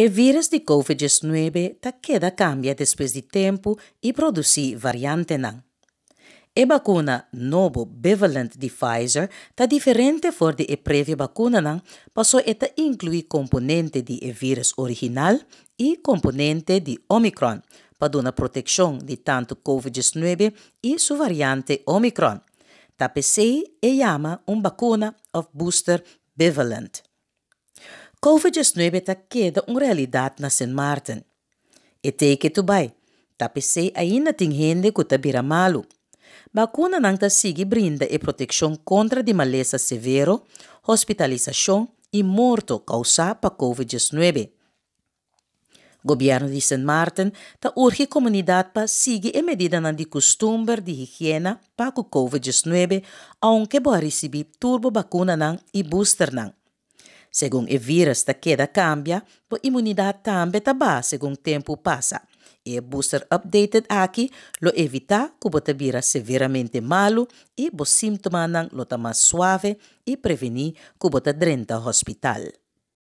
O vírus de COVID-19 taqueda cambia depois de tempo e produz variante nan. A vacuna novo bivalente de Pfizer está diferente for de prévia vacuna nan, passou eta inclui componente de vírus original e componente de Omicron, para dar proteção de tanto COVID-19 e sua variante Omicron. Tapecei e chama uma vacuna of booster bivalente. COVID-19 ta keda um realidade na Sint Martin. E teke tu bai, tapese ainda tem gente que ta tá bira malo. Vacuna nang ta tá sigi brinda e proteção contra de maleza severo, hospitalização e morto causada pa COVID-19. Governo de Sint Maarten ta tá urge comunidade pa sigi e medida na de costume de higiene pa COVID-19, aunque boa receber turbo nang e booster nang. Según e vírus da queda cambia, a imunidade também taba según tempo passa. E booster updated aqui lo evita que você vira severamente malo e os sintomas lo ta mais suave e preveni kubo ta drenta hospital.